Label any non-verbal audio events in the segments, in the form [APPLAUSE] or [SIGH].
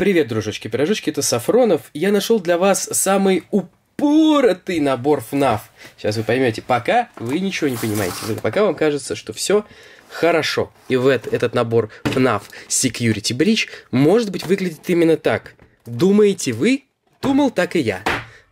Привет, дружочки-пирожочки, это Сафронов. Я нашел для вас самый упоротый набор ФНАФ. Сейчас вы поймете. Пока вы ничего не понимаете. Пока вам кажется, что все хорошо. И в этот, этот набор FNAF Security Breach может быть выглядит именно так. Думаете вы? Думал так и я.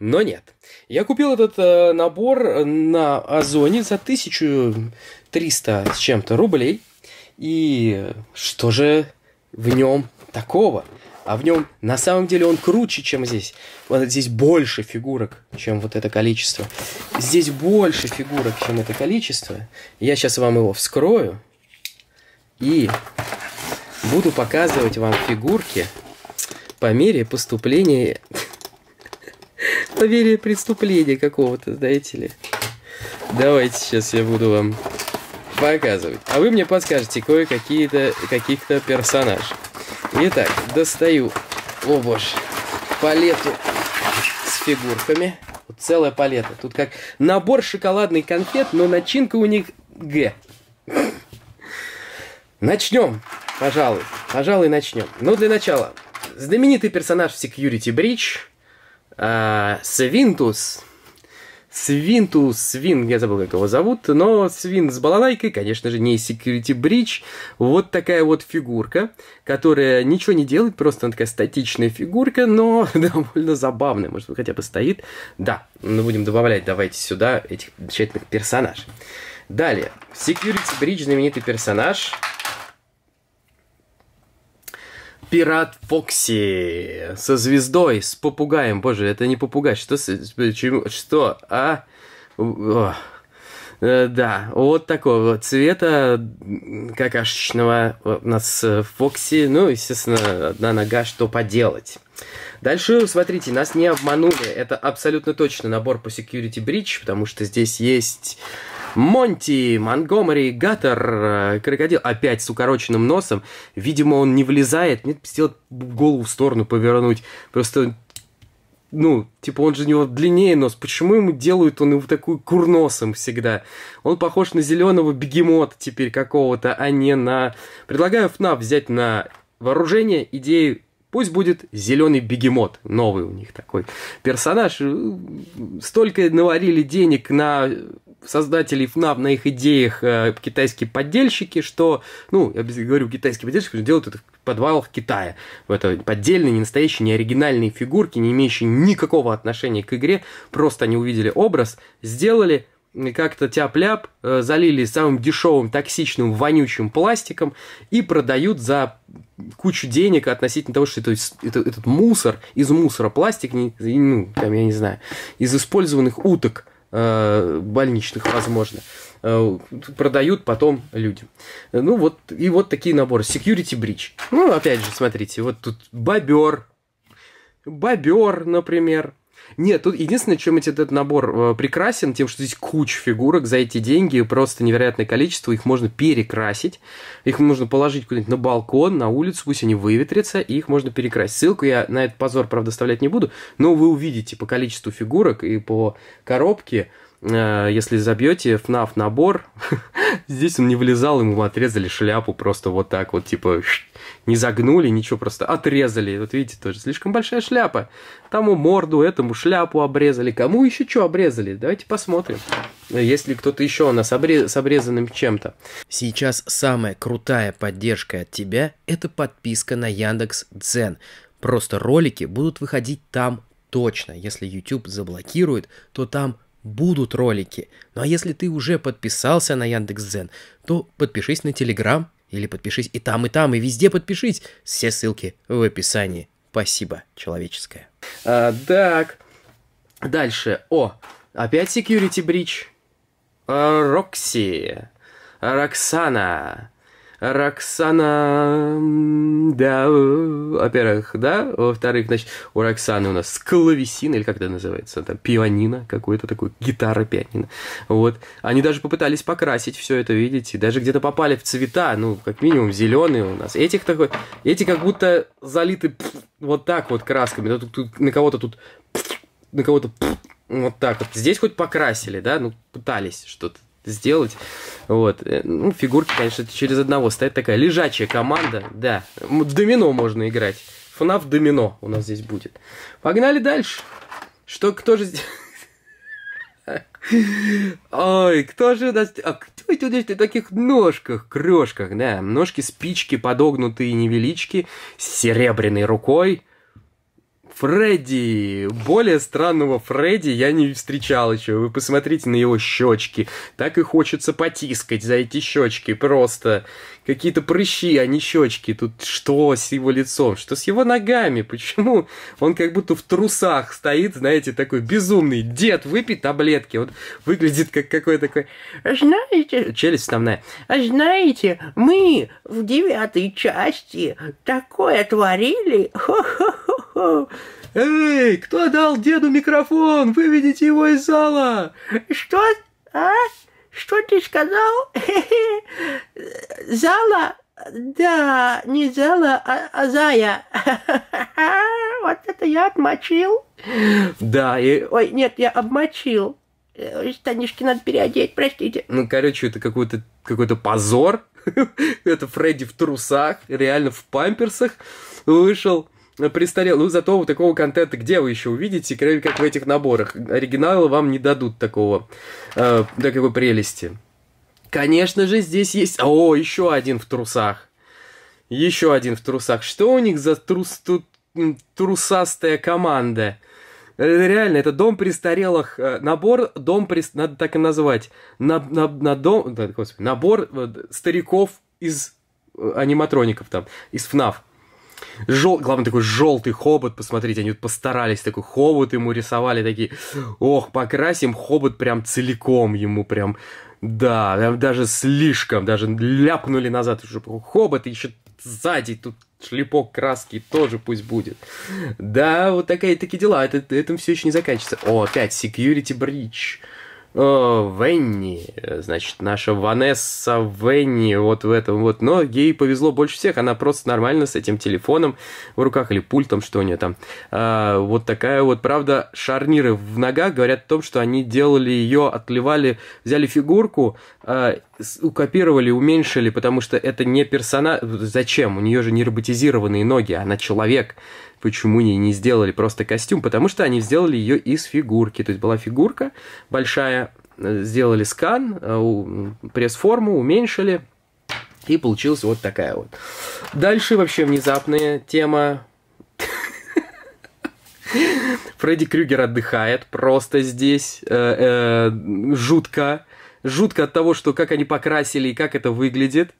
Но нет. Я купил этот э, набор на Озоне за 1300 с чем-то рублей. И что же в нем такого? а в нем на самом деле он круче, чем здесь. Вот здесь больше фигурок, чем вот это количество. Здесь больше фигурок, чем это количество. Я сейчас вам его вскрою и буду показывать вам фигурки по мере поступления... [LAUGHS] По мере преступления какого-то, знаете ли. Давайте сейчас я буду вам показывать. А вы мне подскажете кое-какие-то каких-то персонажей. Итак, достаю, о боже, палету с фигурками. Вот целая палета. Тут как набор шоколадных конфет, но начинка у них Г. Начнем, пожалуй. Пожалуй, начнем. Но ну, для начала. Знаменитый персонаж в Security Bridge, э, а, Свинту, Свин, я забыл, как его зовут, но Свин с балалайкой, конечно же, не Security Bridge. Вот такая вот фигурка, которая ничего не делает, просто она такая статичная фигурка, но [LAUGHS] довольно забавная, может быть, хотя бы стоит. Да, мы ну, будем добавлять, давайте сюда этих замечательных персонажей. Далее, Security Bridge, знаменитый персонаж, Пират Фокси со звездой, с попугаем. Боже, это не попугай. Что? Почему? Что? А? О. Э, да, вот такого цвета какашечного у нас э, Фокси. Ну, естественно, одна нога, что поделать. Дальше, смотрите, нас не обманули. Это абсолютно точно набор по Security Bridge, потому что здесь есть Монти, Монгомери, Гаттер, э, крокодил, опять с укороченным носом. Видимо, он не влезает, нет, сделать голову в сторону повернуть. Просто ну, типа, он же у него длиннее нос. Почему ему делают он его такой курносом всегда? Он похож на зеленого бегемота теперь какого-то, а не на... Предлагаю ФНАФ взять на вооружение идею Пусть будет зеленый бегемот, новый у них такой персонаж. Э, столько наварили денег на создателей FNAF на их идеях э, китайские подельщики что, ну, я говорю китайские подельщики делают это в подвалах Китая. Это поддельные, не настоящие, не оригинальные фигурки, не имеющие никакого отношения к игре, просто они увидели образ, сделали, как-то тяп-ляп, э, залили самым дешевым, токсичным, вонючим пластиком и продают за кучу денег относительно того, что это, это, этот мусор, из мусора пластик, не, ну, там, я не знаю, из использованных уток – Э, больничных, возможно, э, продают потом людям. Ну вот, и вот такие наборы. Security Bridge. Ну, опять же, смотрите, вот тут бобер, бобер, например, нет, тут единственное, чем этот набор э, прекрасен, тем, что здесь куча фигурок за эти деньги, просто невероятное количество, их можно перекрасить, их можно положить куда-нибудь на балкон, на улицу, пусть они выветрятся, и их можно перекрасить. Ссылку я на этот позор, правда, оставлять не буду, но вы увидите по количеству фигурок и по коробке, Э, если забьете FNAF набор, [LAUGHS] здесь он не влезал, ему отрезали шляпу просто вот так вот, типа, не загнули, ничего, просто отрезали. Вот видите, тоже слишком большая шляпа. Тому морду, этому шляпу обрезали. Кому еще что обрезали? Давайте посмотрим. Если кто-то еще у нас обре- с обрезанным чем-то. Сейчас самая крутая поддержка от тебя – это подписка на Яндекс Дзен. Просто ролики будут выходить там точно. Если YouTube заблокирует, то там будут ролики. Ну а если ты уже подписался на Яндекс.Зен, то подпишись на Телеграм или подпишись и там, и там, и везде подпишись. Все ссылки в описании. Спасибо, человеческое. А, так, дальше. О, опять Security Breach. Рокси. Роксана. Роксана, да, во-первых, да, во-вторых, значит, у Роксаны у нас клавесин, или как это называется, там, пианино какое-то такое, гитара-пианино, вот, они даже попытались покрасить все это, видите, даже где-то попали в цвета, ну, как минимум, зеленые у нас, этих такой, эти как будто залиты вот так вот красками, тут, тут, на кого-то тут, на кого-то вот так вот, здесь хоть покрасили, да, ну, пытались что-то сделать. Вот. Э, ну, фигурки, конечно, через одного стоит такая лежачая команда. Да, домино можно играть. ФНАФ домино у нас здесь будет. Погнали дальше. Что, кто же здесь... Ой, кто же у нас... А кто это здесь на таких ножках, крошках, да? Ножки, спички, подогнутые невелички, с серебряной рукой. Фредди! Более странного Фредди я не встречал еще. Вы посмотрите на его щечки. Так и хочется потискать за эти щечки. Просто какие-то прыщи, а не щечки. Тут что с его лицом? Что с его ногами? Почему он как будто в трусах стоит, знаете, такой безумный. Дед, выпей таблетки. Вот выглядит как какой-то такой... Знаете... Челюсть основная. А знаете, мы в девятой части такое творили. Хо-хо-хо. [LAUGHS] Эй, кто дал деду микрофон? Выведите его из зала! Что? А? Что ты сказал? [LAUGHS] Зала? Да, не зала, а, а зая. [LAUGHS] Вот это я отмочил. Да, и... Ой, нет, я обмочил. Э, штанишки надо переодеть, простите. Ну, короче, это какой-то какой-то позор. это Фредди в трусах, реально в памперсах вышел престарел. Ну, зато у такого контента где вы еще увидите, кроме как в этих наборах. Оригиналы вам не дадут такого, э, такой прелести. Конечно же, здесь есть... О, еще один в трусах. Еще один в трусах. Что у них за трус... трусастая команда? Реально, это дом престарелых. Э, набор дом прес... Надо так и назвать. На, на, на дом... Господи, набор э, стариков из э, аниматроников там, из ФНАФ. Жел... Главное, такой желтый хобот, посмотрите, они вот постарались, такой хобот ему рисовали, такие, ох, покрасим хобот прям целиком ему, прям, да, даже слишком, даже ляпнули назад, уже хобот, и еще сзади тут шлепок краски тоже пусть будет. Да, вот такие, такие дела, это, это все еще не заканчивается. О, опять Security Breach. О, э, Венни, значит, наша Ванесса Венни, вот в этом вот. Но ей повезло больше всех, она просто нормально с этим телефоном в руках или пультом, что у нее там. А, вот такая вот, правда, шарниры в ногах говорят о том, что они делали ее, отливали, взяли фигурку, а, укопировали, уменьшили, потому что это не персонаж. Зачем? У нее же не роботизированные ноги, она человек почему они не сделали просто костюм, потому что они сделали ее из фигурки. То есть была фигурка большая, э, сделали скан, э, пресс-форму уменьшили, и получилась вот такая вот. Дальше вообще внезапная тема. [LAUGHS] Фредди Крюгер отдыхает просто здесь. Э, жутко. Жутко от того, что как они покрасили и как это выглядит.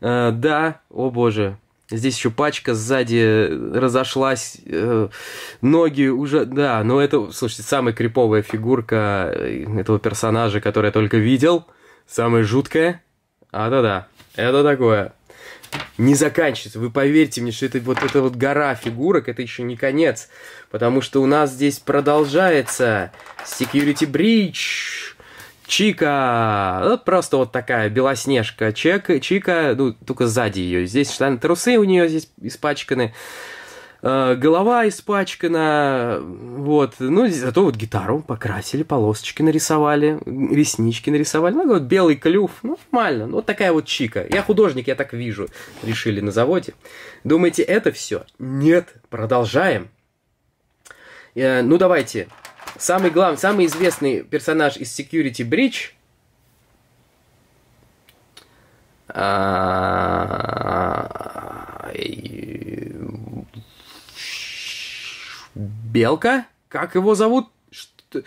Да, о боже, Здесь еще пачка сзади э, разошлась, э, ноги уже... Да, но это, слушайте, самая криповая фигурка э, этого персонажа, который я только видел. Самая жуткая. А, да-да, это такое. Не заканчивается. Вы поверьте мне, что это вот эта вот гора фигурок, это еще не конец. Потому что у нас здесь продолжается Security Breach Чика, ну, просто вот такая белоснежка Чек, Чика, ну, только сзади ее. Здесь штаны, трусы у нее здесь испачканы, э, голова испачкана, вот. Ну, зато вот гитару покрасили, полосочки нарисовали, реснички нарисовали. Ну, вот белый клюв, ну, нормально. Ну, вот такая вот Чика. Я художник, я так вижу, решили на заводе. Думаете, это все? Нет, продолжаем. Э, ну, давайте, Самый главный, самый известный персонаж из Security Breach. А, белка? Как его зовут? Что?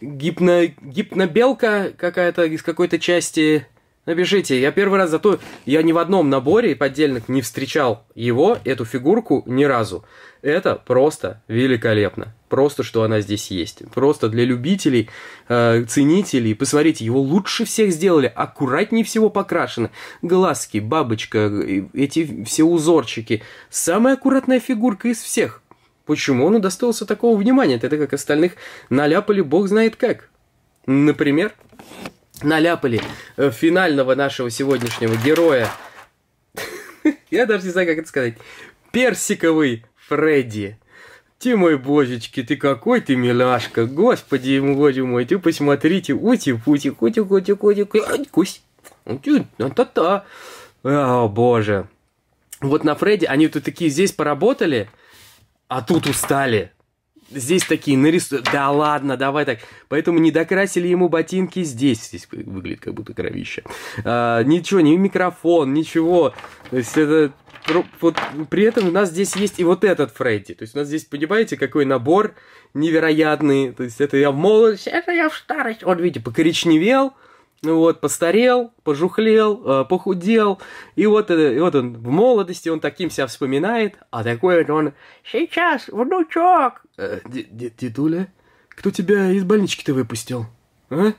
Гипно... Гипнобелка какая-то из какой-то части Напишите, я первый раз зато, я ни в одном наборе поддельных не встречал его, эту фигурку, ни разу. Это просто великолепно. Просто, что она здесь есть. Просто для любителей, э, ценителей. Посмотрите, его лучше всех сделали, аккуратнее всего покрашены Глазки, бабочка, эти все узорчики. Самая аккуратная фигурка из всех. Почему он удостоился такого внимания? Это как остальных наляпали бог знает как. Например наляпали э, финального нашего сегодняшнего героя. [LAUGHS] Я даже не знаю, как это сказать. Персиковый Фредди. Ты мой божечки, ты какой ты милашка, господи ему, боже мой, ты посмотрите, ути-пути, кути-кути-кути, кусь, ну, ну, та-та. О, боже. Вот на Фредди они тут такие здесь поработали, а тут устали здесь такие нарисуют. Да ладно, давай так. Поэтому не докрасили ему ботинки здесь. Здесь выглядит как будто кровище. А, ничего, не микрофон, ничего. То есть это... Вот, при этом у нас здесь есть и вот этот Фредди. То есть у нас здесь, понимаете, какой набор невероятный. То есть это я в молодость, это я в старость. Он, видите, покоричневел. Ну вот, постарел, пожухлел, э, похудел. И вот, э, и вот он в молодости, он таким себя вспоминает. А такой вот он, сейчас, внучок. Э, дедуля, кто тебя из больнички-то выпустил? А?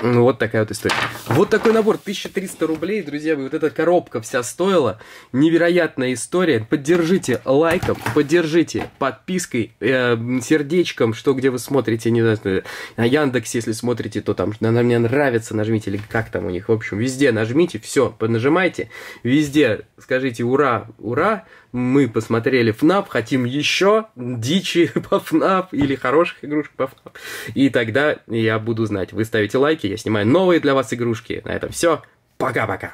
Ну, вот такая вот история. Вот такой набор, 1300 рублей, друзья, вот эта коробка вся стоила. Невероятная история. Поддержите лайком, поддержите подпиской, э, сердечком, что где вы смотрите, не знаю, на Яндексе, если смотрите, то там на, мне нравится, нажмите, или как там у них, в общем, везде нажмите, все, поднажимайте, везде скажите ура, ура, мы посмотрели ФНАП, хотим еще дичи [LAUGHS] по ФНАП или хороших игрушек по ФНАП. И тогда я буду знать. Вы ставите лайки, я снимаю новые для вас игрушки. На этом все. Пока-пока.